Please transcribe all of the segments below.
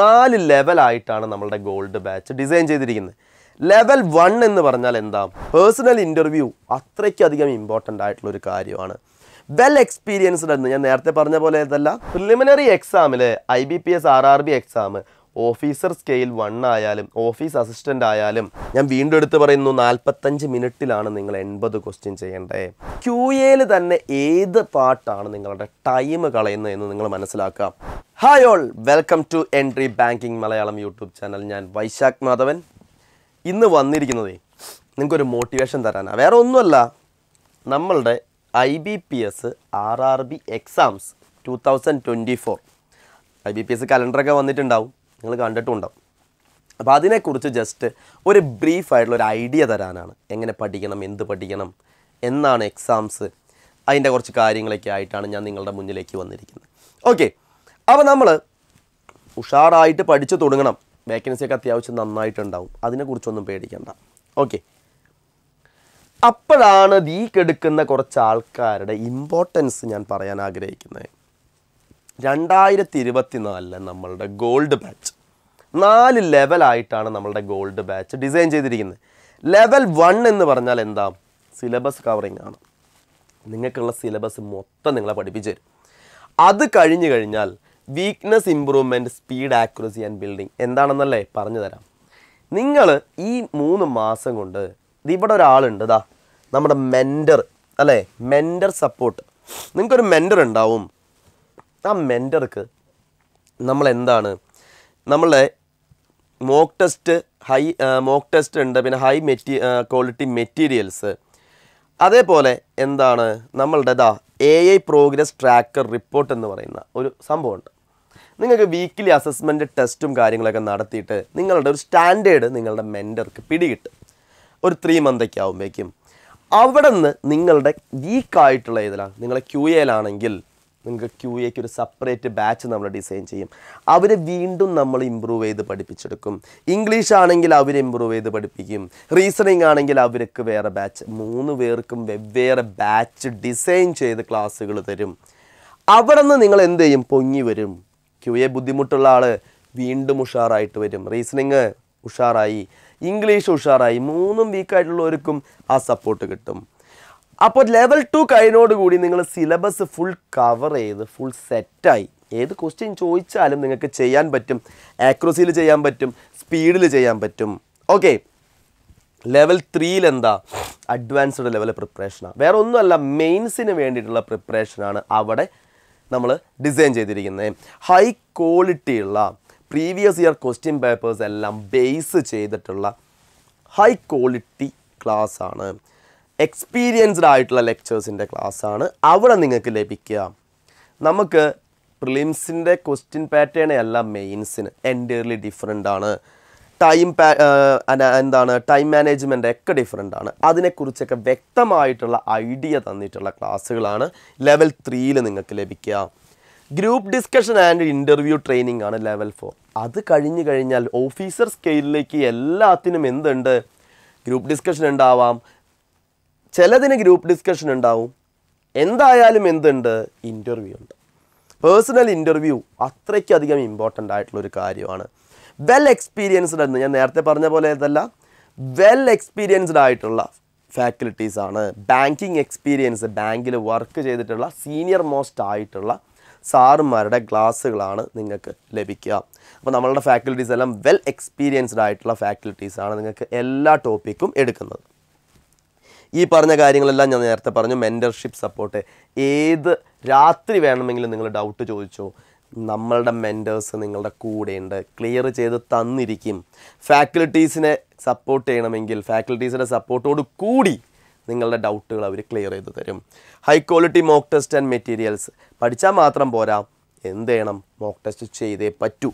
നാല് ലെവലായിട്ടാണ് നമ്മളുടെ ഗോൾഡ് ബാച്ച് ഡിസൈൻ ചെയ്തിരിക്കുന്നത് ലെവൽ വൺ എന്ന് പറഞ്ഞാൽ എന്താ പേഴ്സണൽ ഇൻ്റർവ്യൂ അത്രയ്ക്കധികം ഇമ്പോർട്ടൻ്റ് ആയിട്ടുള്ള ഒരു കാര്യമാണ് വെൽ എക്സ്പീരിയൻസ്ഡ് എന്ന് ഞാൻ നേരത്തെ പറഞ്ഞ പോലെ ഇതല്ല പ്രിലിമിനറി എക്സാമിൽ I B P S R R B exam officer scale one ആയാലും ഓഫീസ് അസിസ്റ്റൻ്റ് ആയാലും ഞാൻ വീണ്ടും എടുത്ത് പറയുന്നു നാൽപ്പത്തഞ്ച് മിനിറ്റിലാണ് നിങ്ങൾ എൺപത് ക്വസ്റ്റ്യൻ ചെയ്യേണ്ടത് ക്യു എയിൽ തന്നെ ഏത് പാട്ടാണ് നിങ്ങളുടെ ടൈം കളയുന്നതെന്ന് നിങ്ങൾ മനസ്സിലാക്കാം hi all welcome to Entri banking Malayalam YouTube channel ഞാൻ വൈശാഖ് മാധവൻ ഇന്ന് വന്നിരിക്കുന്നതേ നിങ്ങൾക്കൊരു മോട്ടിവേഷൻ തരാനാണ് വേറെ ഒന്നുമല്ല നമ്മളുടെ I B P S R R B exams two thousand twenty four I B P S കലണ്ടറൊക്കെ വന്നിട്ടുണ്ടാവും നിങ്ങൾ കണ്ടിട്ടുണ്ടാവും അപ്പോൾ അതിനെക്കുറിച്ച് ജസ്റ്റ് ഒരു ബ്രീഫായിട്ടുള്ള ഒരു ഐഡിയ തരാനാണ് എങ്ങനെ പഠിക്കണം എന്ത് പഠിക്കണം എന്നാണ് എക്സാംസ് അതിൻ്റെ കുറച്ച് കാര്യങ്ങളൊക്കെ ആയിട്ടാണ് ഞാൻ നിങ്ങളുടെ മുന്നിലേക്ക് വന്നിരിക്കുന്നത് ഓക്കെ അപ്പോൾ നമ്മൾ ഉഷാറായിട്ട് പഠിച്ചു തുടങ്ങണം ഒക്കെ അത്യാവശ്യം നന്നായിട്ടുണ്ടാവും അതിനെക്കുറിച്ചൊന്നും പേടിക്കണ്ട ഓക്കെ അപ്പോഴാണ് ഈ കെടുക്കുന്ന കുറച്ച് ആൾക്കാരുടെ ഇമ്പോർട്ടൻസ് ഞാൻ പറയാൻ ആഗ്രഹിക്കുന്നത് രണ്ടായിരത്തി നാലിലെ നമ്മളുടെ ഗോൾഡ് ബാച്ച് നാല് ലെവലായിട്ടാണ് നമ്മളുടെ ഗോൾഡ് ബാച്ച് ഡിസൈൻ ചെയ്തിരിക്കുന്നത് ലെവൽ വൺ എന്ന് പറഞ്ഞാൽ എന്താ സിലബസ് കവറിങ് ആണ് നിങ്ങൾക്കുള്ള സിലബസ് മൊത്തം നിങ്ങളെ പഠിപ്പിച്ചു തരും അത് കഴിഞ്ഞു കഴിഞ്ഞാൽ weakness improvement speed accuracy and building എന്താണെന്നല്ലേ പറഞ്ഞു തരാം നിങ്ങൾ ഈ മൂന്ന് മാസം കൊണ്ട് ഇവിടെ ഒരാളുണ്ട് ഇതാ നമ്മുടെ മെൻറ്റർ അല്ലേ മെൻറ്റർ സപ്പോർട്ട് നിങ്ങൾക്കൊരു മെൻറ്റർ ഉണ്ടാവും ആ മെൻറ്റർക്ക് നമ്മൾ എന്താണ് നമ്മളെ mock test high mock test ഉണ്ട് പിന്നെ ഹൈ മെറ്റീ ക്വാളിറ്റി മെറ്റീരിയൽസ് അതേപോലെ എന്താണ് നമ്മളുടെ ദാ A I progress tracker report എന്ന് പറയുന്ന ഒരു സംഭവമുണ്ട് നിങ്ങൾക്ക് വീക്കിലി അസസ്മെൻറ്റ് ടെസ്റ്റും കാര്യങ്ങളൊക്കെ നടത്തിയിട്ട് നിങ്ങളുടെ ഒരു സ്റ്റാൻഡേർഡ് നിങ്ങളുടെ മെൻറ്റർക്ക് പിടികിട്ടും ഒരു ത്രീ മന്തൊക്കെ ആകുമ്പോഴേക്കും അവിടെ നിന്ന് നിങ്ങളുടെ വീക്കായിട്ടുള്ള ഇതിലാണ് നിങ്ങളെ ക്യു എയിലാണെങ്കിൽ നിങ്ങൾക്ക് ക്യു എക്ക് ഒരു സെപ്പറേറ്റ് ബാച്ച് നമ്മൾ ഡിസൈൻ ചെയ്യും അവരെ വീണ്ടും നമ്മൾ ഇമ്പ്രൂവ് ചെയ്ത് പഠിപ്പിച്ചെടുക്കും ഇംഗ്ലീഷ് ആണെങ്കിൽ അവർ ഇമ്പ്രൂവ് ചെയ്ത് പഠിപ്പിക്കും റീസണിങ് ആണെങ്കിൽ അവർക്ക് വേറെ ബാച്ച് മൂന്ന് പേർക്കും വെവ്വേറെ ബാച്ച് ഡിസൈൻ ചെയ്ത് ക്ലാസ്സുകൾ തരും അവിടെ നിന്ന് നിങ്ങൾ എന്ത് ചെയ്യും പൊങ്ങി വരും ക്യു എ ബുദ്ധിമുട്ടുള്ള ആൾ വീണ്ടും ഉഷാറായിട്ട് വരും റീസണിങ് ഉഷാറായി ഇംഗ്ലീഷ് ഉഷാറായി മൂന്നും വീക്കായിട്ടുള്ളവർക്കും ആ സപ്പോർട്ട് കിട്ടും അപ്പോൾ ലെവൽ ടു കഴിഞ്ഞോടുകൂടി നിങ്ങൾ സിലബസ് ഫുൾ കവർ ചെയ്ത് ഫുൾ സെറ്റായി ഏത് ക്വസ്റ്റ്യൻ ചോദിച്ചാലും നിങ്ങൾക്ക് ചെയ്യാൻ പറ്റും ആക്രോസിയിൽ ചെയ്യാൻ പറ്റും സ്പീഡിൽ ചെയ്യാൻ പറ്റും ഓക്കെ ലെവൽ ത്രീയിൽ എന്താ അഡ്വാൻസ്ഡ് ലെവൽ പ്രിപ്പറേഷനാണ് വേറെ ഒന്നുമല്ല മെയിൻസിന് വേണ്ടിയിട്ടുള്ള പ്രിപ്പറേഷനാണ് അവിടെ നമ്മൾ ഡിസൈൻ ചെയ്തിരിക്കുന്നത് ഹൈ ക്വാളിറ്റിയുള്ള പ്രീവിയസ് ഇയർ ക്വസ്റ്റ്യൻ പേപ്പേഴ്സ് എല്ലാം ബേസ് ചെയ്തിട്ടുള്ള ഹൈ ക്വാളിറ്റി ക്ലാസ് ആണ് എക്സ്പീരിയൻസ്ഡ് ആയിട്ടുള്ള ലെക്ചേഴ്സിൻ്റെ ക്ലാസ്സാണ് അവിടെ നിങ്ങൾക്ക് ലഭിക്കുക നമുക്ക് പ്രിലിംസിൻ്റെ ക്വസ്റ്റ്യൻ പാറ്റേൺ അല്ല മെയിൻസിന് എൻറ്റയർലി ഡിഫറെൻ്റ് ആണ് ടൈം എന്താണ് ടൈം മാനേജ്മെൻ്റ് ഒക്കെ ഡിഫറെൻ്റ് ആണ് അതിനെക്കുറിച്ചൊക്കെ വ്യക്തമായിട്ടുള്ള ഐഡിയ തന്നിട്ടുള്ള ക്ലാസ്സുകളാണ് ലെവൽ ത്രീയിൽ നിങ്ങൾക്ക് ലഭിക്കുക group discussion and interview training ആണ് ലെവൽ ഫോർ അത് കഴിഞ്ഞു കഴിഞ്ഞാൽ ഓഫീസർ സ്കെയിലിലേക്ക് എല്ലാത്തിനും എന്തുണ്ട് ഗ്രൂപ്പ് ഡിസ്കഷൻ ഉണ്ടാവാം ചിലതിന് ഗ്രൂപ്പ് ഡിസ്കഷൻ ഉണ്ടാവും എന്തായാലും എന്തുണ്ട് ഇൻ്റർവ്യൂ ഉണ്ട് പേഴ്സണൽ ഇൻ്റർവ്യൂ അത്രയ്ക്കധികം ഇമ്പോർട്ടൻ്റ് ഒരു കാര്യമാണ് വെൽ എക്സ്പീരിയൻസ്ഡ് എന്ന് ഞാൻ നേരത്തെ പറഞ്ഞ പോലെ ഇതല്ല വെൽ എക്സ്പീരിയൻസ്ഡ് ആയിട്ടുള്ള ഫാക്കൽറ്റീസാണ് ബാങ്കിങ് എക്സ്പീരിയൻസ് ബാങ്കിൽ വർക്ക് ചെയ്തിട്ടുള്ള സീനിയർ മോസ്റ്റ് ആയിട്ടുള്ള സാറുമാരുടെ ക്ലാസ്സുകളാണ് നിങ്ങൾക്ക് ലഭിക്കുക അപ്പോൾ നമ്മളുടെ ഫാക്കൽറ്റീസ് എല്ലാം വെൽ എക്സ്പീരിയൻസ്ഡ് ആയിട്ടുള്ള ഫാക്കൽറ്റീസാണ് നിങ്ങൾക്ക് എല്ലാ ടോപ്പിക്കും എടുക്കുന്നത് ഈ പറഞ്ഞ കാര്യങ്ങളെല്ലാം ഞാൻ നേരത്തെ പറഞ്ഞു മെൻറ്റർഷിപ്പ് സപ്പോർട്ട് ഏത് രാത്രി വേണമെങ്കിലും നിങ്ങൾ ഡൗട്ട് ചോദിച്ചോ നമ്മളുടെ മെൻറ്റേഴ്സ് നിങ്ങളുടെ കൂടെയുണ്ട് ക്ലിയർ ചെയ്ത് തന്നിരിക്കും ഫാക്കൽറ്റീസിനെ സപ്പോർട്ട് ചെയ്യണമെങ്കിൽ ഫാക്കൽറ്റീസിൻ്റെ സപ്പോർട്ടോട് കൂടി നിങ്ങളുടെ ഡൗട്ടുകൾ അവർ ക്ലിയർ ചെയ്ത് തരും high quality mock test and materials പഠിച്ചാൽ മാത്രം പോരാ എന്ത് ചെയ്യണം മോക്ക് ടെസ്റ്റ് ചെയ്തേ പറ്റൂ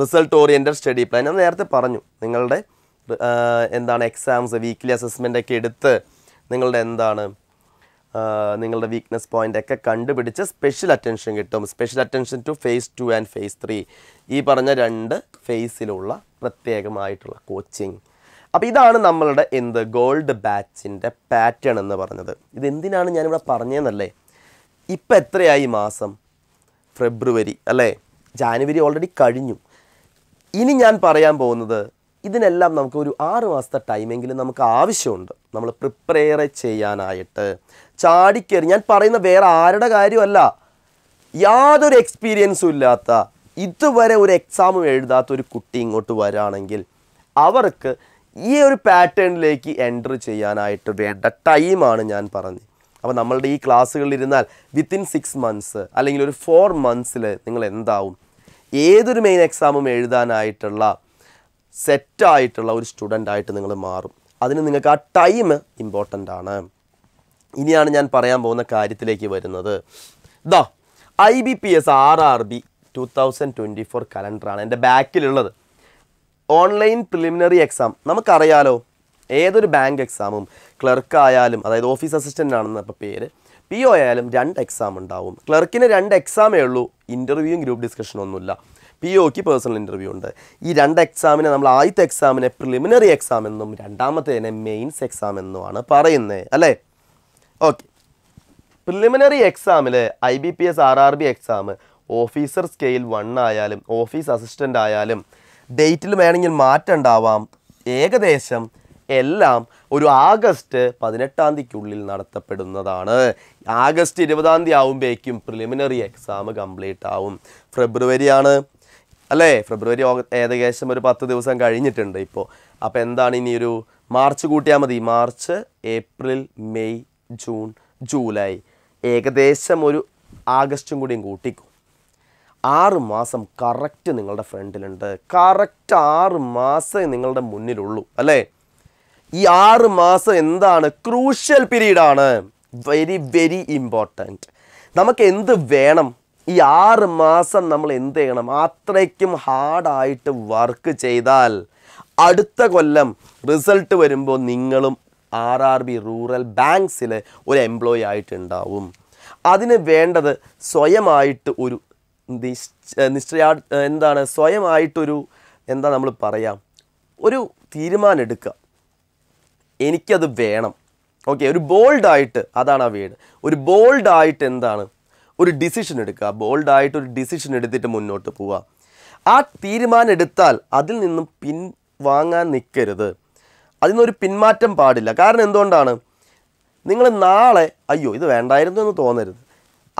റിസൾട്ട് ഓറിയൻറ്റഡ് സ്റ്റഡി പ്ലാൻ ഞാൻ നേരത്തെ പറഞ്ഞു നിങ്ങളുടെ എന്താണ് എക്സാംസ് വീക്ക്ലി അസസ്മെൻ്റ് ഒക്കെ എടുത്ത് നിങ്ങളുടെ എന്താണ് നിങ്ങളുടെ വീക്ക്നെസ് പോയിൻ്റ് ഒക്കെ കണ്ടുപിടിച്ച് സ്പെഷ്യൽ അറ്റൻഷൻ കിട്ടും special attention to phase two and phase three ഈ പറഞ്ഞ രണ്ട് ഫേസിലുള്ള പ്രത്യേകമായിട്ടുള്ള കോച്ചിങ് അപ്പോൾ ഇതാണ് നമ്മളുടെ എന്ത് ഗോൾഡ് ബാച്ചിൻ്റെ പാറ്റേൺ എന്ന് പറഞ്ഞത് ഇത് എന്തിനാണ് ഞാനിവിടെ പറഞ്ഞതെന്നല്ലേ ഇപ്പം എത്രയായി മാസം ഫെബ്രുവരി അല്ലേ ജാനുവരി ഓൾറെഡി കഴിഞ്ഞു ഇനി ഞാൻ പറയാൻ പോകുന്നത് ഇതിനെല്ലാം നമുക്ക് ഒരു ആറ് മാസത്തെ ടൈമെങ്കിലും നമുക്ക് ആവശ്യമുണ്ട് നമ്മൾ പ്രിപ്പയർ ചെയ്യാനായിട്ട് ചാടിക്കേറി ഞാൻ പറയുന്ന വേറെ ആരുടെ കാര്യമല്ല യാതൊരു എക്സ്പീരിയൻസും ഇല്ലാത്ത ഇതുവരെ ഒരു എക്സാമും എഴുതാത്ത ഒരു കുട്ടി ഇങ്ങോട്ട് വരാണെങ്കിൽ അവർക്ക് ഈ ഒരു പാറ്റേണിലേക്ക് എൻ്റർ ചെയ്യാനായിട്ട് വേണ്ട ടൈമാണ് ഞാൻ പറഞ്ഞത് അപ്പോൾ നമ്മളുടെ ഈ ക്ലാസ്സുകളിൽ ഇരുന്നാൽ വിത്തിൻ സിക്സ് മന്ത്സ് അല്ലെങ്കിൽ ഒരു ഫോർ മന്ത്സിൽ നിങ്ങൾ എന്താവും ഏതൊരു മെയിൻ എക്സാമും എഴുതാനായിട്ടുള്ള സെറ്റായിട്ടുള്ള ഒരു ആയിട്ട് നിങ്ങൾ മാറും അതിന് നിങ്ങൾക്ക് ആ ടൈം ഇമ്പോർട്ടൻ്റ് ആണ് ഇനിയാണ് ഞാൻ പറയാൻ പോകുന്ന കാര്യത്തിലേക്ക് വരുന്നത് ദാ I B P S R R B two thousand twenty four കലണ്ടറാണ് എൻ്റെ ബാക്കിലുള്ളത് ഓൺലൈൻ പ്രിലിമിനറി എക്സാം നമുക്കറിയാലോ ഏതൊരു ബാങ്ക് എക്സാമും ക്ലർക്കായാലും അതായത് ഓഫീസ് അസിസ്റ്റൻ്റ് ആണെന്ന് അപ്പോൾ പേര് പി ഒ ആയാലും രണ്ട് എക്സാം ഉണ്ടാവും ക്ലർക്കിന് രണ്ട് എക്സാമേ ഉള്ളൂ ഇൻ്റർവ്യൂവും ഗ്രൂപ്പ് ഡിസ്കഷനും ഒന്നുമില്ല പി ഒക്ക് പേഴ്സണൽ ഇൻ്റർവ്യൂ ഉണ്ട് ഈ രണ്ട് എക്സാമിനെ നമ്മൾ ആദ്യത്തെ എക്സാമിനെ പ്രിലിമിനറി എക്സാം എന്നും രണ്ടാമത്തേനെ മെയിൻസ് എക്സാം എന്നുമാണ് പറയുന്നത് അല്ലേ ഓക്കെ പ്രിലിമിനറി എക്സാമിൽ I B P S R R B exam officer scale one ആയാലും ഓഫീസ് അസിസ്റ്റൻ്റ് ആയാലും ഡേറ്റിൽ വേണമെങ്കിൽ മാറ്റം ഉണ്ടാവാം ഏകദേശം എല്ലാം ഒരു ആഗസ്റ്റ് പതിനെട്ടാം തീയതിക്കുള്ളിൽ നടത്തപ്പെടുന്നതാണ് ആഗസ്റ്റ് ഇരുപതാം തീയതി ആവുമ്പോഴേക്കും പ്രിലിമിനറി എക്സാം കംപ്ലീറ്റ് ആവും ഫെബ്രുവരിയാണ് അല്ലേ ഫെബ്രുവരി ഏകദേശം ഒരു പത്ത് ദിവസം കഴിഞ്ഞിട്ടുണ്ട് ഇപ്പോൾ അപ്പോൾ എന്താണ് ഇനി ഒരു മാർച്ച് കൂട്ടിയാൽ മതി March April May June July ഏകദേശം ഒരു ആഗസ്റ്റും കൂടിയും കൂട്ടിക്കും ആറ് മാസം കറക്റ്റ് നിങ്ങളുടെ ഫ്രണ്ടിലുണ്ട് കറക്റ്റ് ആറ് മാസമേ നിങ്ങളുടെ മുന്നിലുള്ളൂ അല്ലേ ഈ ആറ് മാസം എന്താണ് ക്രൂഷ്യൽ പീരീഡാണ് വെരി വെരി ഇമ്പോർട്ടൻറ്റ് നമുക്ക് എന്ത് വേണം ഈ ആറ് മാസം നമ്മൾ എന്ത് ചെയ്യണം അത്രയ്ക്കും ഹാർഡായിട്ട് വർക്ക് ചെയ്താൽ അടുത്ത കൊല്ലം റിസൾട്ട് വരുമ്പോൾ നിങ്ങളും ആർ ആർ ബി റൂറൽ ബാങ്ക്സിൽ ഒരു എംപ്ലോയി ആയിട്ടുണ്ടാവും അതിന് വേണ്ടത് സ്വയമായിട്ട് ഒരു നിശ്ചയാ എന്താണ് സ്വയമായിട്ടൊരു എന്താ നമ്മൾ പറയാം ഒരു തീരുമാനം എടുക്കുക എനിക്കത് വേണം ഓക്കെ ഒരു ബോൾഡായിട്ട് അതാണ് ആ വീട് ഒരു ബോൾഡായിട്ട് എന്താണ് ഒരു ഡിസിഷൻ എടുക്കുക ബോൾഡായിട്ട് ഒരു ഡിസിഷൻ എടുത്തിട്ട് മുന്നോട്ട് പോവുക ആ തീരുമാനം എടുത്താൽ അതിൽ നിന്നും പിൻ വാങ്ങാൻ നിൽക്കരുത് അതിൽ നിന്നൊരു പിന്മാറ്റം പാടില്ല കാരണം എന്തുകൊണ്ടാണ് നിങ്ങൾ നാളെ അയ്യോ ഇത് വേണ്ടായിരുന്നു എന്ന് തോന്നരുത്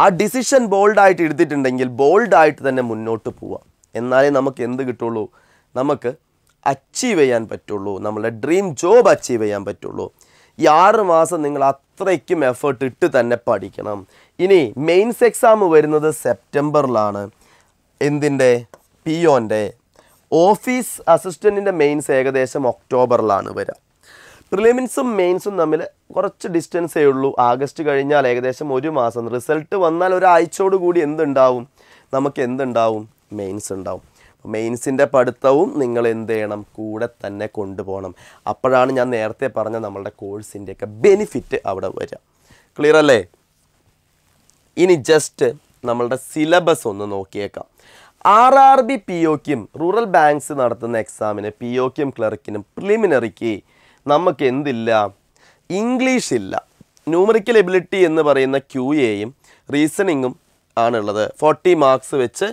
ആ ഡിസിഷൻ ബോൾഡായിട്ട് എടുത്തിട്ടുണ്ടെങ്കിൽ ബോൾഡായിട്ട് തന്നെ മുന്നോട്ട് പോവുക എന്നാലേ നമുക്ക് എന്ത് കിട്ടുള്ളൂ നമുക്ക് അച്ചീവ് ചെയ്യാൻ പറ്റുള്ളൂ നമ്മളുടെ ഡ്രീം ജോബ് അച്ചീവ് ചെയ്യാൻ പറ്റുള്ളൂ ഈ ആറ് മാസം നിങ്ങൾ അത്രയ്ക്കും എഫേർട്ട് ഇട്ട് തന്നെ പഠിക്കണം ഇനി മെയിൻസ് എക്സാം വരുന്നത് സെപ്റ്റംബറിലാണ് എന്തിൻ്റെ പി ഒൻ്റെ ഓഫീസ് അസിസ്റ്റൻറ്റിൻ്റെ മെയിൻസ് ഏകദേശം ഒക്ടോബറിലാണ് വരിക പ്രിലിമിൻസും മെയിൻസും തമ്മിൽ കുറച്ച് ഡിസ്റ്റൻസേ ഉള്ളൂ ആഗസ്റ്റ് കഴിഞ്ഞാൽ ഏകദേശം ഒരു മാസം റിസൾട്ട് വന്നാൽ ഒരാഴ്ചയോടുകൂടി കൂടി എന്തുണ്ടാവും നമുക്ക് എന്തുണ്ടാവും മെയിൻസ് ഉണ്ടാവും മെയിൻസിൻ്റെ പഠിത്തവും നിങ്ങൾ എന്ത് ചെയ്യണം കൂടെ തന്നെ കൊണ്ടുപോകണം അപ്പോഴാണ് ഞാൻ നേരത്തെ പറഞ്ഞ നമ്മളുടെ കോഴ്സിൻ്റെയൊക്കെ ബെനിഫിറ്റ് അവിടെ വരിക ക്ലിയർ അല്ലേ ഇനി ജസ്റ്റ് നമ്മളുടെ സിലബസ് ഒന്ന് നോക്കിയേക്കാം ആർ ആർ ബി പി ഒക്കും റൂറൽ ബാങ്ക്സ് നടത്തുന്ന എക്സാമിന് പി ഒക്കും ക്ലർക്കിനും പ്രിലിമിനറിക്ക് നമുക്ക് എന്തില്ല ഇംഗ്ലീഷ് ഇല്ല ന്യൂമറിക്കൽ എബിലിറ്റി എന്ന് പറയുന്ന ക്യൂ എയും റീസണിങ്ങും ആണുള്ളത് ഫോർട്ടി മാർക്സ് വെച്ച്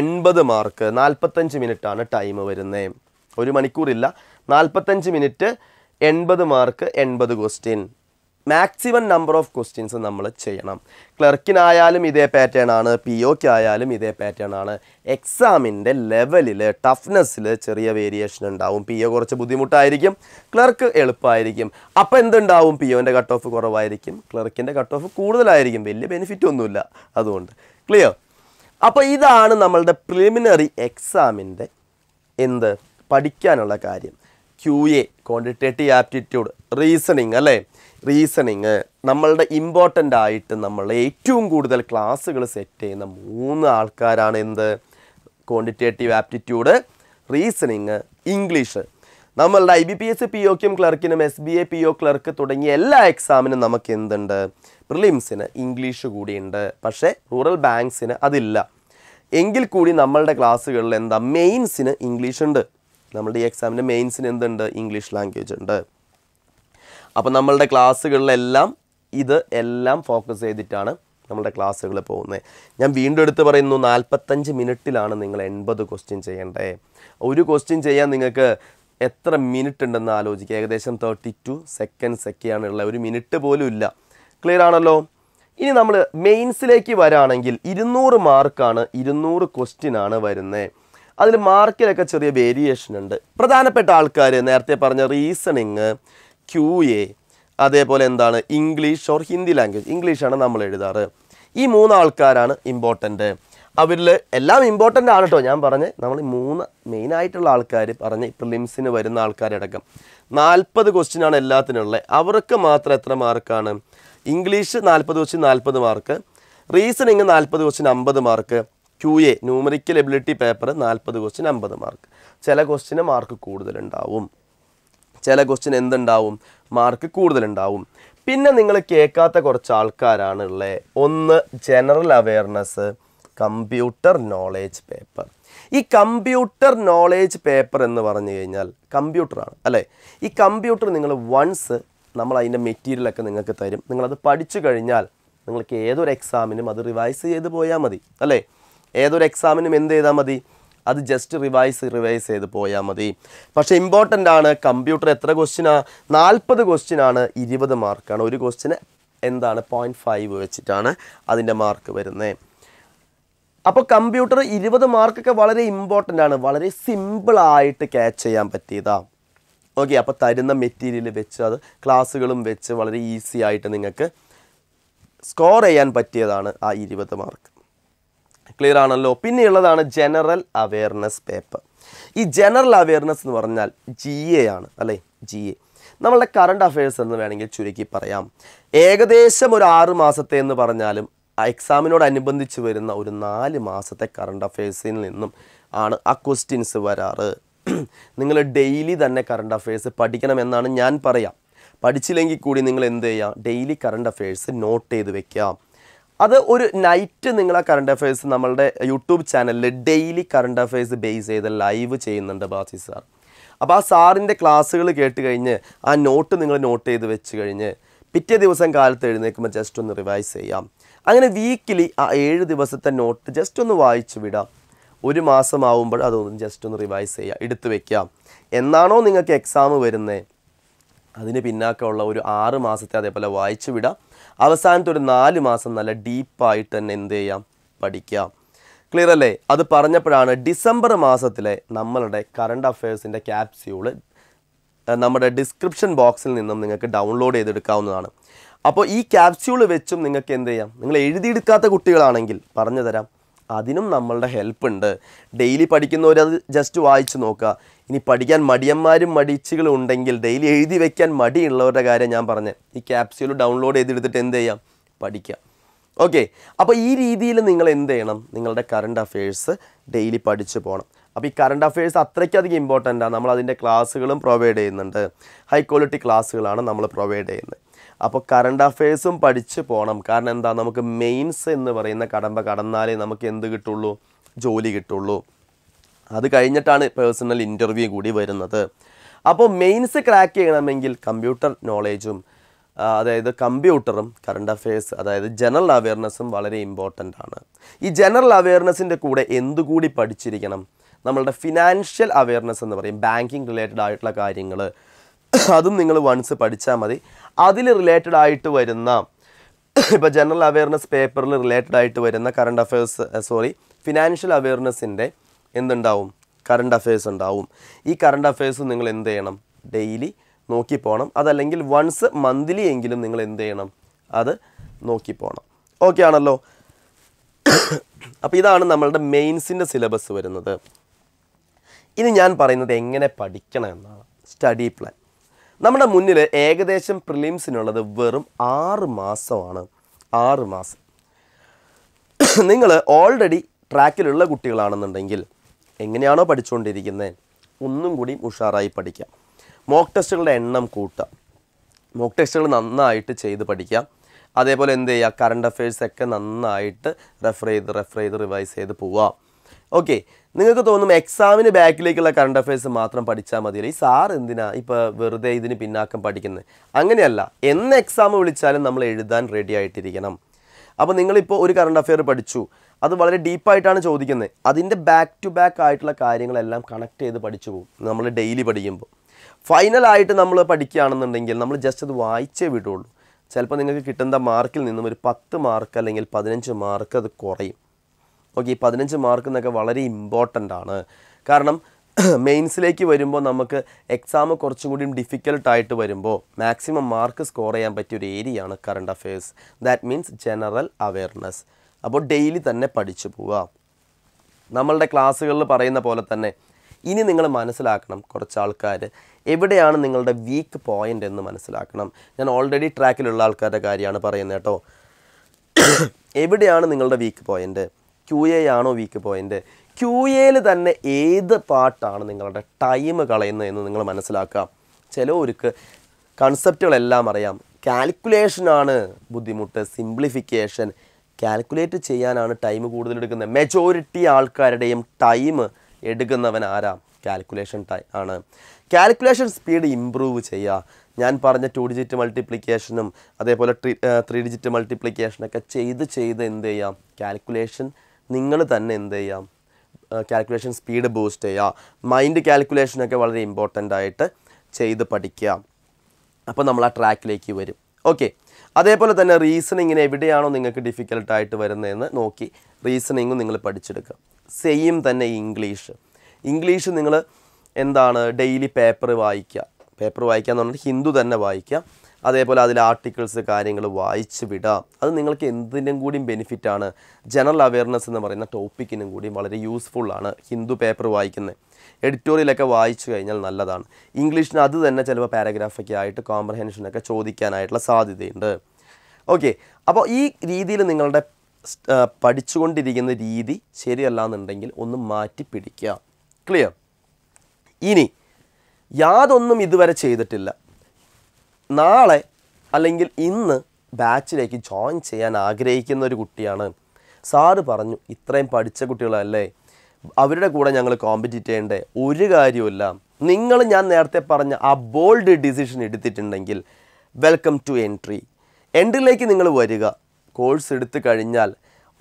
എൺപത് മാർക്ക് നാൽപ്പത്തഞ്ച് മിനിറ്റാണ് ടൈം വരുന്നത് ഒരു മണിക്കൂറില്ല നാൽപ്പത്തഞ്ച് മിനിറ്റ് എൺപത് മാർക്ക് എൺപത് question maximum number of questions നമ്മൾ ചെയ്യണം ക്ലർക്കിനായാലും ഇതേ പാറ്റേൺ ആണ് പി ഒക്കായാലും ഇതേ പാറ്റേൺ ആണ് എക്സാമിൻ്റെ ലെവലിൽ ടഫ്നെസ്സിൽ ചെറിയ വേരിയേഷൻ ഉണ്ടാവും പി ഒ കുറച്ച് ബുദ്ധിമുട്ടായിരിക്കും ക്ലർക്ക് എളുപ്പമായിരിക്കും അപ്പോൾ എന്തുണ്ടാവും പി ഒൻ്റെ കട്ട് ഓഫ് കുറവായിരിക്കും ക്ലർക്കിൻ്റെ കട്ട് ഓഫ് കൂടുതലായിരിക്കും വലിയ ബെനിഫിറ്റ് ഒന്നുമില്ല അതുകൊണ്ട് ക്ലിയർ അപ്പോൾ ഇതാണ് നമ്മളുടെ പ്രിലിമിനറി എക്സാമിൻ്റെ എന്ത് പഠിക്കാനുള്ള കാര്യം Q A quantitative aptitude reasoning അല്ലേ റീസണിങ് നമ്മളുടെ ഇമ്പോർട്ടൻ്റ് ആയിട്ട് നമ്മൾ ഏറ്റവും കൂടുതൽ ക്ലാസ്സുകൾ സെറ്റ് ചെയ്യുന്ന മൂന്ന് ആൾക്കാരാണ് എന്ത് ക്വാണ്ടിറ്റേറ്റീവ് ആപ്റ്റിറ്റ്യൂഡ് റീസണിങ് ഇംഗ്ലീഷ് നമ്മളുടെ I B P S P ഒക്കും ക്ലർക്കിനും S B A P O clerk തുടങ്ങിയ എല്ലാ എക്സാമിനും നമുക്ക് എന്തുണ്ട് പ്രിലിംസിന് ഇംഗ്ലീഷ് കൂടിയുണ്ട് പക്ഷേ റൂറൽ ബാങ്ക്സിന് അതില്ല എങ്കിൽ കൂടി നമ്മളുടെ ക്ലാസ്സുകളിൽ എന്താ മെയിൻസിന് ഇംഗ്ലീഷ് ഉണ്ട് നമ്മളുടെ ഈ എക്സാമിന് മെയിൻസിന് എന്തുണ്ട് ഇംഗ്ലീഷ് ലാംഗ്വേജ് ഉണ്ട് അപ്പോൾ നമ്മളുടെ ക്ലാസ്സുകളിലെല്ലാം ഇത് എല്ലാം ഫോക്കസ് ചെയ്തിട്ടാണ് നമ്മളുടെ ക്ലാസ്സുകൾ പോകുന്നത് ഞാൻ വീണ്ടും എടുത്ത് പറയുന്നു നാൽപ്പത്തഞ്ച് മിനിറ്റിലാണ് നിങ്ങൾ എൺപത് ക്വസ്റ്റ്യൻ ചെയ്യേണ്ടത് ഒരു ക്വസ്റ്റ്യൻ ചെയ്യാൻ നിങ്ങൾക്ക് എത്ര മിനിറ്റ് ഉണ്ടെന്ന് ആലോചിക്കുക ഏകദേശം തേർട്ടി ടു സെക്കൻഡ്സ് ഒക്കെയാണ് ഉള്ളത് ഒരു മിനിറ്റ് പോലും ഇല്ല ക്ലിയർ ആണല്ലോ ഇനി നമ്മൾ മെയിൻസിലേക്ക് വരാണെങ്കിൽ ഇരുന്നൂറ് മാർക്കാണ് ഇരുന്നൂറ് ക്വസ്റ്റ്യൻ ആണ് വരുന്നത് അതിൽ മാർക്കിലൊക്കെ ചെറിയ വേരിയേഷൻ ഉണ്ട് പ്രധാനപ്പെട്ട ആൾക്കാർ നേരത്തെ പറഞ്ഞ റീസണിങ് ക്യു എ അതേപോലെ എന്താണ് ഇംഗ്ലീഷ് ഓർ ഹിന്ദി ലാംഗ്വേജ് ഇംഗ്ലീഷാണ് നമ്മൾ എഴുതാറ് ഈ മൂന്ന് ആൾക്കാരാണ് ഇമ്പോർട്ടൻറ്റ് അവരിൽ എല്ലാം ഇമ്പോർട്ടൻ്റ് ആണ് കേട്ടോ ഞാൻ പറഞ്ഞ് നമ്മൾ മൂന്ന് മെയിനായിട്ടുള്ള ആൾക്കാർ പറഞ്ഞ് പ്രിലിംസിന് വരുന്ന ആൾക്കാരടക്കം നാൽപ്പത് ആണ് എല്ലാത്തിനുള്ളത് അവർക്ക് മാത്രം എത്ര മാർക്കാണ് ഇംഗ്ലീഷ് നാൽപ്പത് ക്വസ്റ്റ്യൻ നാൽപ്പത് മാർക്ക് റീസണിങ് നാൽപ്പത് ക്വസ്റ്റ്യൻ അമ്പത് mark Q A numerical ability paper നാൽപ്പത് ക്വസ്റ്റ്യൻ അമ്പത് മാർക്ക് ചില ക്വസ്റ്റിന് മാർക്ക് കൂടുതലുണ്ടാവും ചില ക്വസ്റ്റ്യൻ എന്തുണ്ടാവും മാർക്ക് കൂടുതലുണ്ടാവും പിന്നെ നിങ്ങൾ കേൾക്കാത്ത കുറച്ച് ആൾക്കാരാണ് ഉള്ളത് ഒന്ന് general awareness computer knowledge paper ഈ കമ്പ്യൂട്ടർ നോളേജ് പേപ്പർ എന്ന് പറഞ്ഞു കഴിഞ്ഞാൽ കമ്പ്യൂട്ടറാണ് അല്ലേ ഈ കമ്പ്യൂട്ടർ നിങ്ങൾ വൺസ് നമ്മൾ അതിൻ്റെ മെറ്റീരിയലൊക്കെ നിങ്ങൾക്ക് തരും നിങ്ങളത് പഠിച്ചു കഴിഞ്ഞാൽ നിങ്ങൾക്ക് ഏതൊരു എക്സാമിനും അത് റിവൈസ് ചെയ്ത് പോയാൽ മതി അല്ലേ ഏതൊരു എക്സാമിനും എന്ത് ചെയ്താൽ മതി അത് ജസ്റ്റ് റിവൈസ് റിവൈസ് ചെയ്ത് പോയാൽ മതി പക്ഷേ ഇമ്പോർട്ടൻ്റ് ആണ് കമ്പ്യൂട്ടർ എത്ര ക്വസ്റ്റ്യനാണ് നാൽപ്പത് ക്വസ്റ്റ്യനാണ് ഇരുപത് മാർക്കാണ് ഒരു ക്വസ്റ്റിന് എന്താണ് പോയിൻറ്റ് ഫൈവ് വെച്ചിട്ടാണ് അതിൻ്റെ മാർക്ക് വരുന്നത് അപ്പോൾ കമ്പ്യൂട്ടർ ഇരുപത് മാർക്കൊക്കെ വളരെ ഇമ്പോർട്ടൻ്റ് ആണ് വളരെ സിമ്പിളായിട്ട് ക്യാച്ച് ചെയ്യാൻ പറ്റിയതാ ഓക്കെ അപ്പോൾ തരുന്ന മെറ്റീരിയൽ വെച്ച് അത് ക്ലാസ്സുകളും വെച്ച് വളരെ ഈസി ആയിട്ട് നിങ്ങൾക്ക് സ്കോർ ചെയ്യാൻ പറ്റിയതാണ് ആ ഇരുപത് മാർക്ക് ക്ലിയർ ആണല്ലോ പിന്നെയുള്ളതാണ് ജനറൽ അവയർനെസ് പേപ്പർ ഈ ജനറൽ അവയർനെസ് എന്ന് പറഞ്ഞാൽ ജി എ ആണ് അല്ലേ ജി എ നമ്മളുടെ കറണ്ട് അഫയേഴ്സ് എന്ന് വേണമെങ്കിൽ ചുരുക്കി പറയാം ഏകദേശം ഒരു ആറ് മാസത്തെ എന്ന് പറഞ്ഞാലും എക്സാമിനോടനുബന്ധിച്ച് വരുന്ന ഒരു നാല് മാസത്തെ കറണ്ട് അഫയേഴ്സിൽ നിന്നും ആണ് ആ ക്വസ്റ്റ്യൻസ് വരാറ് നിങ്ങൾ ഡെയിലി തന്നെ കറണ്ട് അഫയേഴ്സ് പഠിക്കണമെന്നാണ് ഞാൻ പറയാം പഠിച്ചില്ലെങ്കിൽ കൂടി നിങ്ങൾ എന്ത് ചെയ്യുക ഡെയിലി കറണ്ട് അഫയേഴ്സ് നോട്ട് ചെയ്ത് വെക്കാം അത് ഒരു നൈറ്റ് നിങ്ങൾ ആ കറണ്ട് അഫയേഴ്സ് നമ്മളുടെ യൂട്യൂബ് ചാനലിൽ ഡെയിലി കറണ്ട് അഫയേഴ്സ് ബേസ് ചെയ്ത് ലൈവ് ചെയ്യുന്നുണ്ട് ബാസി സാർ അപ്പോൾ ആ സാറിൻ്റെ ക്ലാസ്സുകൾ കേട്ട് കഴിഞ്ഞ് ആ നോട്ട് നിങ്ങൾ നോട്ട് ചെയ്ത് വെച്ച് കഴിഞ്ഞ് പിറ്റേ ദിവസം കാലത്ത് എഴുന്നേൽക്കുമ്പോൾ ജസ്റ്റ് ഒന്ന് റിവൈസ് ചെയ്യാം അങ്ങനെ വീക്കിലി ആ ഏഴ് ദിവസത്തെ നോട്ട് ജസ്റ്റ് ഒന്ന് വായിച്ചു വിടാം ഒരു മാസമാവുമ്പോൾ അതൊന്ന് ജസ്റ്റ് ഒന്ന് റിവൈസ് ചെയ്യുക എടുത്തു വയ്ക്കാം എന്നാണോ നിങ്ങൾക്ക് എക്സാം വരുന്നത് അതിന് പിന്നാക്കമുള്ള ഒരു ആറ് മാസത്തെ അതേപോലെ വായിച്ചു വിടാം അവസാനത്തെ ഒരു നാല് മാസം നല്ല ഡീപ്പായിട്ട് തന്നെ എന്ത് ചെയ്യാം പഠിക്കാം ക്ലിയർ അല്ലേ അത് പറഞ്ഞപ്പോഴാണ് ഡിസംബർ മാസത്തിലെ നമ്മളുടെ കറണ്ട് അഫയേഴ്സിൻ്റെ ക്യാപ്സ്യൂള് നമ്മുടെ ഡിസ്ക്രിപ്ഷൻ ബോക്സിൽ നിന്നും നിങ്ങൾക്ക് ഡൗൺലോഡ് ചെയ്തെടുക്കാവുന്നതാണ് അപ്പോൾ ഈ ക്യാപ്സ്യൂൾ വെച്ചും നിങ്ങൾക്ക് എന്ത് ചെയ്യാം നിങ്ങൾ എഴുതിയെടുക്കാത്ത കുട്ടികളാണെങ്കിൽ പറഞ്ഞു തരാം അതിനും നമ്മളുടെ ഹെൽപ്പ് ഉണ്ട് ഡെയിലി പഠിക്കുന്നവരത് ജസ്റ്റ് വായിച്ച് നോക്കുക ഇനി പഠിക്കാൻ മടിയന്മാരും മടിച്ചുകളും ഉണ്ടെങ്കിൽ ഡെയിലി എഴുതി വെക്കാൻ മടിയുള്ളവരുടെ കാര്യം ഞാൻ പറഞ്ഞത് ഈ ക്യാപ്സ്യൂൾ ഡൗൺലോഡ് ചെയ്തെടുത്തിട്ട് എന്ത് ചെയ്യാം പഠിക്കുക ഓക്കെ അപ്പോൾ ഈ രീതിയിൽ നിങ്ങൾ എന്ത് ചെയ്യണം നിങ്ങളുടെ കറണ്ട് അഫയേഴ്സ് ഡെയിലി പഠിച്ചു പോകണം അപ്പോൾ ഈ കറണ്ട് അഫയേഴ്സ് അത്രയ്ക്കധികം ഇമ്പോർട്ടൻ്റ് ആണ് നമ്മൾ അതിൻ്റെ ക്ലാസ്സുകളും പ്രൊവൈഡ് ചെയ്യുന്നുണ്ട് ഹൈ ക്വാളിറ്റി ക്ലാസ്സുകളാണ് നമ്മൾ പ്രൊവൈഡ് ചെയ്യുന്നത് അപ്പോൾ കറണ്ട് അഫയേഴ്സും പഠിച്ച് പോകണം കാരണം എന്താ നമുക്ക് മെയിൻസ് എന്ന് പറയുന്ന കടമ്പ കടന്നാലേ നമുക്ക് എന്ത് കിട്ടുള്ളൂ ജോലി കിട്ടുള്ളൂ അത് കഴിഞ്ഞിട്ടാണ് പേഴ്സണൽ ഇൻ്റർവ്യൂ കൂടി വരുന്നത് അപ്പോൾ മെയിൻസ് ക്രാക്ക് ചെയ്യണമെങ്കിൽ കമ്പ്യൂട്ടർ നോളേജും അതായത് കമ്പ്യൂട്ടറും കറണ്ട് അഫയേഴ്സ് അതായത് ജനറൽ അവയർനെസ്സും വളരെ ഇമ്പോർട്ടൻ്റ് ആണ് ഈ ജനറൽ അവയർനെസ്സിൻ്റെ കൂടെ എന്തുകൂടി പഠിച്ചിരിക്കണം നമ്മളുടെ ഫിനാൻഷ്യൽ അവയർനെസ് എന്ന് പറയും ബാങ്കിങ് റിലേറ്റഡ് ആയിട്ടുള്ള കാര്യങ്ങൾ അതും നിങ്ങൾ വൺസ് പഠിച്ചാൽ മതി അതിൽ റിലേറ്റഡ് ആയിട്ട് വരുന്ന ഇപ്പോൾ ജനറൽ അവയർനെസ് പേപ്പറിൽ റിലേറ്റഡ് ആയിട്ട് വരുന്ന കറണ്ട് അഫയേഴ്സ് സോറി ഫിനാൻഷ്യൽ അവയർനെസ്സിൻ്റെ എന്തുണ്ടാവും കറണ്ട് അഫയേഴ്സ് ഉണ്ടാവും ഈ കറണ്ട് അഫയേഴ്സ് നിങ്ങൾ എന്ത് ചെയ്യണം ഡെയിലി നോക്കി പോകണം അതല്ലെങ്കിൽ വൺസ് മന്ത്ലി എങ്കിലും നിങ്ങൾ എന്ത് ചെയ്യണം അത് നോക്കി പോകണം ഓക്കെ ആണല്ലോ അപ്പോൾ ഇതാണ് നമ്മളുടെ മെയിൻസിൻ്റെ സിലബസ് വരുന്നത് ഇനി ഞാൻ പറയുന്നത് എങ്ങനെ പഠിക്കണം എന്നാണ് സ്റ്റഡി പ്ലാൻ നമ്മുടെ മുന്നിൽ ഏകദേശം പ്രിലിംസിനുള്ളത് വെറും ആറ് മാസമാണ് ആറ് മാസം നിങ്ങൾ ഓൾറെഡി ട്രാക്കിലുള്ള കുട്ടികളാണെന്നുണ്ടെങ്കിൽ എങ്ങനെയാണോ പഠിച്ചുകൊണ്ടിരിക്കുന്നത് ഒന്നും കൂടി ഉഷാറായി പഠിക്കാം മോക്ക് ടെസ്റ്റുകളുടെ എണ്ണം കൂട്ടുക മോക്ക് ടെസ്റ്റുകൾ നന്നായിട്ട് ചെയ്ത് പഠിക്കാം അതേപോലെ എന്ത് ചെയ്യുക കറണ്ട് അഫയേഴ്സൊക്കെ നന്നായിട്ട് റെഫർ ചെയ്ത് റെഫർ ചെയ്ത് റിവൈസ് ചെയ്ത് പോവാം ഓക്കെ നിങ്ങൾക്ക് തോന്നും എക്സാമിന് ബാക്കിലേക്കുള്ള കറണ്ട് അഫയേഴ്സ് മാത്രം പഠിച്ചാൽ മതിയല്ലേ ഈ സാർ എന്തിനാ ഇപ്പോൾ വെറുതെ ഇതിന് പിന്നാക്കം പഠിക്കുന്നത് അങ്ങനെയല്ല എന്ന് എക്സാം വിളിച്ചാലും നമ്മൾ എഴുതാൻ റെഡി ആയിട്ടിരിക്കണം അപ്പോൾ നിങ്ങളിപ്പോൾ ഒരു കറണ്ട് അഫെയർ പഠിച്ചു അത് വളരെ ഡീപ്പായിട്ടാണ് ചോദിക്കുന്നത് അതിൻ്റെ ബാക്ക് ടു ബാക്ക് ആയിട്ടുള്ള കാര്യങ്ങളെല്ലാം കണക്ട് ചെയ്ത് പഠിച്ചു പോകും നമ്മൾ ഡെയിലി പഠിക്കുമ്പോൾ ഫൈനലായിട്ട് നമ്മൾ പഠിക്കുകയാണെന്നുണ്ടെങ്കിൽ നമ്മൾ ജസ്റ്റ് അത് വായിച്ചേ വിടുള്ളൂ ചിലപ്പോൾ നിങ്ങൾക്ക് കിട്ടുന്ന മാർക്കിൽ നിന്നും ഒരു പത്ത് മാർക്ക് അല്ലെങ്കിൽ പതിനഞ്ച് മാർക്ക് അത് കുറയും ഓക്കെ ഈ പതിനഞ്ച് മാർക്ക് എന്നൊക്കെ വളരെ ഇമ്പോർട്ടൻ്റ് ആണ് കാരണം മെയിൻസിലേക്ക് വരുമ്പോൾ നമുക്ക് എക്സാം കുറച്ചും കൂടി ഡിഫിക്കൽട്ടായിട്ട് വരുമ്പോൾ മാക്സിമം മാർക്ക് സ്കോർ ചെയ്യാൻ പറ്റിയ ഒരു ഏരിയയാണ് current affairs that means general awareness അപ്പോൾ ഡെയിലി തന്നെ പഠിച്ചു പോവുക നമ്മളുടെ ക്ലാസ്സുകളിൽ പറയുന്ന പോലെ തന്നെ ഇനി നിങ്ങൾ മനസ്സിലാക്കണം കുറച്ച് ആൾക്കാർ എവിടെയാണ് നിങ്ങളുടെ വീക്ക് പോയിൻ്റ് എന്ന് മനസ്സിലാക്കണം ഞാൻ ഓൾറെഡി ട്രാക്കിലുള്ള ആൾക്കാരുടെ കാര്യമാണ് പറയുന്നത് കേട്ടോ എവിടെയാണ് നിങ്ങളുടെ വീക്ക് പോയിൻ്റ് ക്യു എ ആണോ വീക്ക് പോയിൻ്റ് ക്യു എയിൽ തന്നെ ഏത് പാട്ടാണ് നിങ്ങളുടെ ടൈം കളയുന്നത് എന്ന് നിങ്ങൾ മനസ്സിലാക്കുക ഒരുക്ക് കൺസെപ്റ്റുകളെല്ലാം അറിയാം കാൽക്കുലേഷനാണ് ബുദ്ധിമുട്ട് സിംപ്ലിഫിക്കേഷൻ കാൽക്കുലേറ്റ് ചെയ്യാനാണ് ടൈം കൂടുതൽ എടുക്കുന്നത് മെജോറിറ്റി ആൾക്കാരുടെയും ടൈം എടുക്കുന്നവൻ ആരാ കാൽക്കുലേഷൻ ടൈ ആണ് കാൽക്കുലേഷൻ സ്പീഡ് ഇമ്പ്രൂവ് ചെയ്യുക ഞാൻ പറഞ്ഞ ടു ഡിജിറ്റ് മൾട്ടിപ്ലിക്കേഷനും അതേപോലെ ത്രീ ഡിജിറ്റ് മൾട്ടിപ്ലിക്കേഷനൊക്കെ ചെയ്ത് ചെയ്ത് എന്ത് ചെയ്യാം കാൽക്കുലേഷൻ നിങ്ങൾ തന്നെ എന്ത് ചെയ്യാം കാൽക്കുലേഷൻ സ്പീഡ് ബൂസ്റ്റ് ചെയ്യുക മൈൻഡ് കാൽക്കുലേഷനൊക്കെ വളരെ ഇമ്പോർട്ടൻ്റ് ആയിട്ട് ചെയ്ത് പഠിക്കുക അപ്പോൾ നമ്മൾ ആ ട്രാക്കിലേക്ക് വരും ഓക്കെ അതേപോലെ തന്നെ റീസണിങ്ങിന് എവിടെയാണോ നിങ്ങൾക്ക് ഡിഫിക്കൽട്ടായിട്ട് വരുന്നതെന്ന് നോക്കി റീസണിങ്ങും നിങ്ങൾ പഠിച്ചെടുക്കുക സെയിം തന്നെ ഇംഗ്ലീഷ് ഇംഗ്ലീഷ് നിങ്ങൾ എന്താണ് ഡെയിലി പേപ്പർ വായിക്കുക പേപ്പർ വായിക്കുക എന്ന് പറഞ്ഞിട്ട് ഹിന്ദു തന്നെ വായിക്കുക അതേപോലെ അതിലെ ആർട്ടിക്കിൾസ് കാര്യങ്ങൾ വായിച്ച് വിടാം അത് നിങ്ങൾക്ക് എന്തിനും കൂടിയും ബെനിഫിറ്റാണ് ജനറൽ അവയർനെസ് എന്ന് പറയുന്ന ടോപ്പിക്കിനും കൂടിയും വളരെ യൂസ്ഫുള്ളാണ് ഹിന്ദു പേപ്പർ വായിക്കുന്നത് എഡിറ്റോറിയലൊക്കെ വായിച്ചു കഴിഞ്ഞാൽ നല്ലതാണ് ഇംഗ്ലീഷിന് അത് തന്നെ ചിലപ്പോൾ പാരഗ്രാഫൊക്കെ ആയിട്ട് കോംപ്രഹെൻഷനൊക്കെ ചോദിക്കാനായിട്ടുള്ള സാധ്യതയുണ്ട് ഓക്കെ അപ്പോൾ ഈ രീതിയിൽ നിങ്ങളുടെ പഠിച്ചുകൊണ്ടിരിക്കുന്ന രീതി ശരിയല്ല എന്നുണ്ടെങ്കിൽ ഒന്ന് മാറ്റി പിടിക്കുക ക്ലിയർ ഇനി യാതൊന്നും ഇതുവരെ ചെയ്തിട്ടില്ല നാളെ അല്ലെങ്കിൽ ഇന്ന് ബാച്ചിലേക്ക് ജോയിൻ ചെയ്യാൻ ആഗ്രഹിക്കുന്ന ഒരു കുട്ടിയാണ് സാറ് പറഞ്ഞു ഇത്രയും പഠിച്ച കുട്ടികളല്ലേ അവരുടെ കൂടെ ഞങ്ങൾ കോമ്പറ്റീറ്റ് ചെയ്യേണ്ടേ ഒരു കാര്യമില്ല നിങ്ങൾ ഞാൻ നേരത്തെ പറഞ്ഞ ആ ബോൾഡ് ഡിസിഷൻ എടുത്തിട്ടുണ്ടെങ്കിൽ വെൽക്കം ടു എൻട്രി എൻട്രിയിലേക്ക് നിങ്ങൾ വരിക കോഴ്സ് എടുത്തു കഴിഞ്ഞാൽ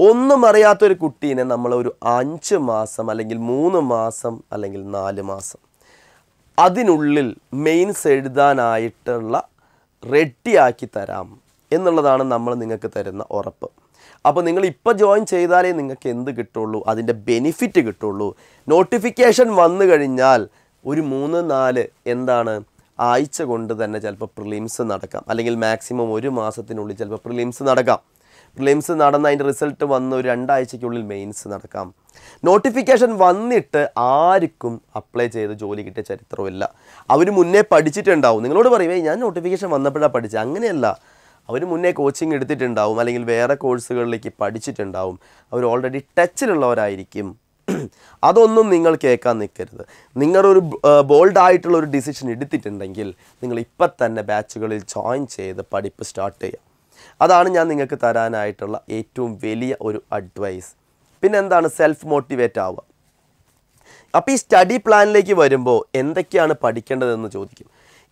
ഒന്നും അറിയാത്തൊരു കുട്ടീനെ നമ്മൾ ഒരു അഞ്ച് മാസം അല്ലെങ്കിൽ മൂന്ന് മാസം അല്ലെങ്കിൽ നാല് മാസം അതിനുള്ളിൽ മെയിൻസ് എഴുതാനായിട്ടുള്ള റെഡിയാക്കി തരാം എന്നുള്ളതാണ് നമ്മൾ നിങ്ങൾക്ക് തരുന്ന ഉറപ്പ് അപ്പോൾ നിങ്ങൾ ഇപ്പോൾ ജോയിൻ ചെയ്താലേ നിങ്ങൾക്ക് എന്ത് കിട്ടുള്ളൂ അതിൻ്റെ ബെനിഫിറ്റ് കിട്ടുള്ളൂ നോട്ടിഫിക്കേഷൻ വന്നു കഴിഞ്ഞാൽ ഒരു മൂന്ന് നാല് എന്താണ് ആഴ്ച കൊണ്ട് തന്നെ ചിലപ്പോൾ പ്രിലിംസ് നടക്കാം അല്ലെങ്കിൽ മാക്സിമം ഒരു മാസത്തിനുള്ളിൽ ചിലപ്പോൾ പ്രിലിംസ് നടക്കാം പ്രിലിംസ് നടന്ന അതിൻ്റെ റിസൾട്ട് വന്ന് ഒരു രണ്ടാഴ്ചയ്ക്കുള്ളിൽ മെയിൻസ് നടക്കാം നോട്ടിഫിക്കേഷൻ വന്നിട്ട് ആർക്കും അപ്ലൈ ചെയ്ത് ജോലി കിട്ടിയ ചരിത്രമില്ല അവർ മുന്നേ പഠിച്ചിട്ടുണ്ടാവും നിങ്ങളോട് പറയുമേ ഞാൻ നോട്ടിഫിക്കേഷൻ വന്നപ്പോഴാണ് പഠിച്ചത് അങ്ങനെയല്ല അവർ മുന്നേ കോച്ചിങ് എടുത്തിട്ടുണ്ടാവും അല്ലെങ്കിൽ വേറെ കോഴ്സുകളിലേക്ക് പഠിച്ചിട്ടുണ്ടാവും അവർ ഓൾറെഡി ടച്ചിലുള്ളവരായിരിക്കും അതൊന്നും നിങ്ങൾ കേൾക്കാൻ നിൽക്കരുത് നിങ്ങളൊരു ബോൾഡ് ആയിട്ടുള്ള ഒരു ഡിസിഷൻ എടുത്തിട്ടുണ്ടെങ്കിൽ നിങ്ങൾ ഇപ്പം തന്നെ ബാച്ചുകളിൽ ജോയിൻ ചെയ്ത് പഠിപ്പ് സ്റ്റാർട്ട് ചെയ്യാം അതാണ് ഞാൻ നിങ്ങൾക്ക് തരാനായിട്ടുള്ള ഏറ്റവും വലിയ ഒരു അഡ്വൈസ് പിന്നെ എന്താണ് സെൽഫ് മോട്ടിവേറ്റ് ആവുക അപ്പോൾ ഈ സ്റ്റഡി പ്ലാനിലേക്ക് വരുമ്പോൾ എന്തൊക്കെയാണ് പഠിക്കേണ്ടതെന്ന് ചോദിക്കും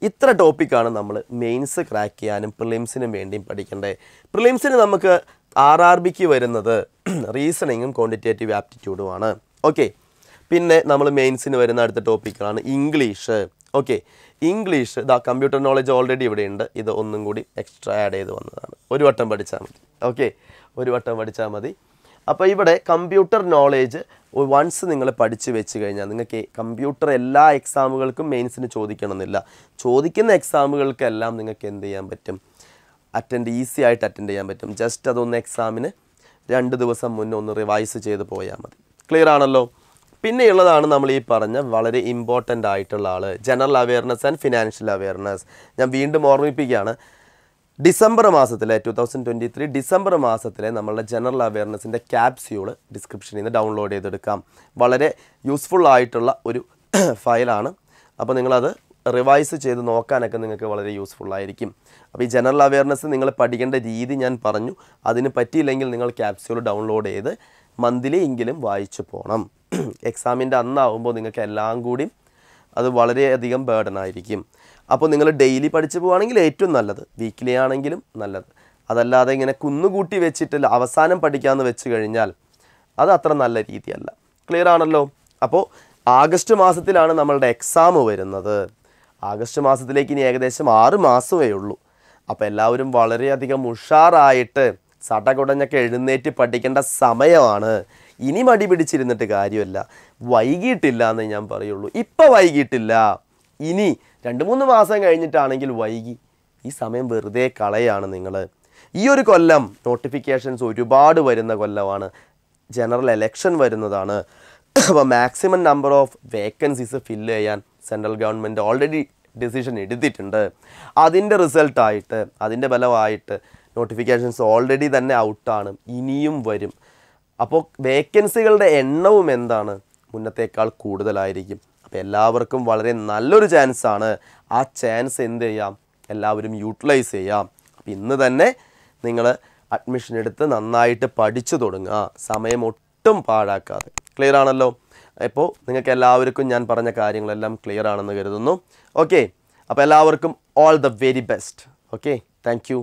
ഇത്ര ടോപ്പിക്കാണ് നമ്മൾ മെയിൻസ് ക്രാക്ക് ചെയ്യാനും പ്രിലിംസിനും വേണ്ടിയും പഠിക്കേണ്ടത് പ്രിലിംസിന് നമുക്ക് ആർ ആർ ബിക്ക് വരുന്നത് റീസണിങ്ങും ക്വാണ്ടിറ്റേറ്റീവ് ആപ്റ്റിറ്റ്യൂഡുമാണ് ഓക്കെ പിന്നെ നമ്മൾ മെയിൻസിന് വരുന്ന അടുത്ത ടോപ്പിക്കാണ് ഇംഗ്ലീഷ് ഓക്കെ ഇംഗ്ലീഷ് ദാ കമ്പ്യൂട്ടർ നോളജ് ഓൾറെഡി ഇവിടെ ഉണ്ട് ഇത് ഒന്നും കൂടി എക്സ്ട്രാ ആഡ് ചെയ്ത് വന്നതാണ് ഒരു വട്ടം പഠിച്ചാൽ മതി ഓക്കെ ഒരു വട്ടം പഠിച്ചാൽ മതി അപ്പോൾ ഇവിടെ കമ്പ്യൂട്ടർ നോളേജ് വൺസ് നിങ്ങൾ പഠിച്ചു വെച്ച് കഴിഞ്ഞാൽ നിങ്ങൾക്ക് കമ്പ്യൂട്ടർ എല്ലാ എക്സാമുകൾക്കും മെയിൻസിന് ചോദിക്കണമെന്നില്ല ചോദിക്കുന്ന എക്സാമുകൾക്കെല്ലാം നിങ്ങൾക്ക് എന്ത് ചെയ്യാൻ പറ്റും അറ്റൻഡ് ഈസി ആയിട്ട് അറ്റൻഡ് ചെയ്യാൻ പറ്റും ജസ്റ്റ് അതൊന്ന് എക്സാമിന് രണ്ട് ദിവസം മുന്നേ ഒന്ന് റിവൈസ് ചെയ്ത് പോയാൽ മതി ക്ലിയർ ആണല്ലോ പിന്നെയുള്ളതാണ് നമ്മൾ ഈ പറഞ്ഞ വളരെ ഇമ്പോർട്ടൻ്റ് ആയിട്ടുള്ള all general awareness and financial awareness ഞാൻ വീണ്ടും ഓർമ്മിപ്പിക്കുകയാണ് ഡിസംബർ മാസത്തിലെ two thousand twenty three December മാസത്തിലെ നമ്മളുടെ ജനറൽ അവയർനെസ്സിൻ്റെ ക്യാപ്സ്യൂൾ ഡിസ്ക്രിപ്ഷനിൽ നിന്ന് ഡൗൺലോഡ് ചെയ്തെടുക്കാം വളരെ യൂസ്ഫുൾ ആയിട്ടുള്ള ഒരു ഫയലാണ് അപ്പോൾ നിങ്ങളത് റിവൈസ് ചെയ്ത് നോക്കാനൊക്കെ നിങ്ങൾക്ക് വളരെ യൂസ്ഫുൾ ആയിരിക്കും അപ്പോൾ ഈ ജനറൽ അവയർനെസ് നിങ്ങൾ പഠിക്കേണ്ട രീതി ഞാൻ പറഞ്ഞു അതിന് പറ്റിയില്ലെങ്കിൽ നിങ്ങൾ ക്യാപ്സ്യൂൾ ഡൗൺലോഡ് ചെയ്ത് മന്ത്ലി എങ്കിലും വായിച്ചു പോകണം എക്സാമിൻ്റെ അന്നാവുമ്പോൾ നിങ്ങൾക്ക് എല്ലാം കൂടി അത് വളരെയധികം ബേർഡൻ ആയിരിക്കും അപ്പോൾ നിങ്ങൾ ഡെയിലി പഠിച്ചു പോവുകയാണെങ്കിൽ ഏറ്റവും നല്ലത് വീക്കിലി ആണെങ്കിലും നല്ലത് അതല്ലാതെ ഇങ്ങനെ കുന്നുകൂട്ടി വെച്ചിട്ട് അവസാനം പഠിക്കാമെന്ന് വെച്ച് കഴിഞ്ഞാൽ അത് അത്ര നല്ല രീതിയല്ല ക്ലിയർ ആണല്ലോ അപ്പോൾ ആഗസ്റ്റ് മാസത്തിലാണ് നമ്മളുടെ എക്സാം വരുന്നത് ആഗസ്റ്റ് മാസത്തിലേക്ക് ഇനി ഏകദേശം ആറ് മാസമേ ഉള്ളൂ അപ്പോൾ എല്ലാവരും വളരെയധികം ഉഷാറായിട്ട് സടകുടഞ്ഞൊക്കെ എഴുന്നേറ്റ് പഠിക്കേണ്ട സമയമാണ് ഇനി മടി പിടിച്ചിരുന്നിട്ട് കാര്യമല്ല വൈകിട്ടില്ല എന്ന് ഞാൻ പറയുള്ളൂ ഇപ്പം വൈകിട്ടില്ല ഇനി രണ്ട് മൂന്ന് മാസം കഴിഞ്ഞിട്ടാണെങ്കിൽ വൈകി ഈ സമയം വെറുതെ കളയാണ് നിങ്ങൾ ഈ ഒരു കൊല്ലം നോട്ടിഫിക്കേഷൻസ് ഒരുപാട് വരുന്ന കൊല്ലമാണ് ജനറൽ എലക്ഷൻ വരുന്നതാണ് അപ്പോൾ maximum number of vacancies fill ചെയ്യാൻ സെൻട്രൽ ഗവൺമെൻറ് ഓൾറെഡി ഡിസിഷൻ എടുത്തിട്ടുണ്ട് അതിൻ്റെ റിസൾട്ടായിട്ട് അതിൻ്റെ ഫലമായിട്ട് നോട്ടിഫിക്കേഷൻസ് ഓൾറെഡി തന്നെ ഔട്ടാണ് ഇനിയും വരും അപ്പോൾ വേക്കൻസികളുടെ എണ്ണവും എന്താണ് മുന്നത്തേക്കാൾ കൂടുതലായിരിക്കും അപ്പോൾ എല്ലാവർക്കും വളരെ നല്ലൊരു ചാൻസാണ് ആ ചാൻസ് എന്ത് ചെയ്യാം എല്ലാവരും യൂട്ടിലൈസ് ചെയ്യാം അപ്പോൾ ഇന്ന് തന്നെ നിങ്ങൾ അഡ്മിഷൻ എടുത്ത് നന്നായിട്ട് പഠിച്ചു തുടങ്ങുക സമയം ഒട്ടും പാഴാക്കാതെ ക്ലിയർ ആണല്ലോ ഇപ്പോൾ നിങ്ങൾക്ക് എല്ലാവർക്കും ഞാൻ പറഞ്ഞ കാര്യങ്ങളെല്ലാം ക്ലിയർ ആണെന്ന് കരുതുന്നു ഓക്കെ അപ്പോൾ എല്ലാവർക്കും all the very best okay thank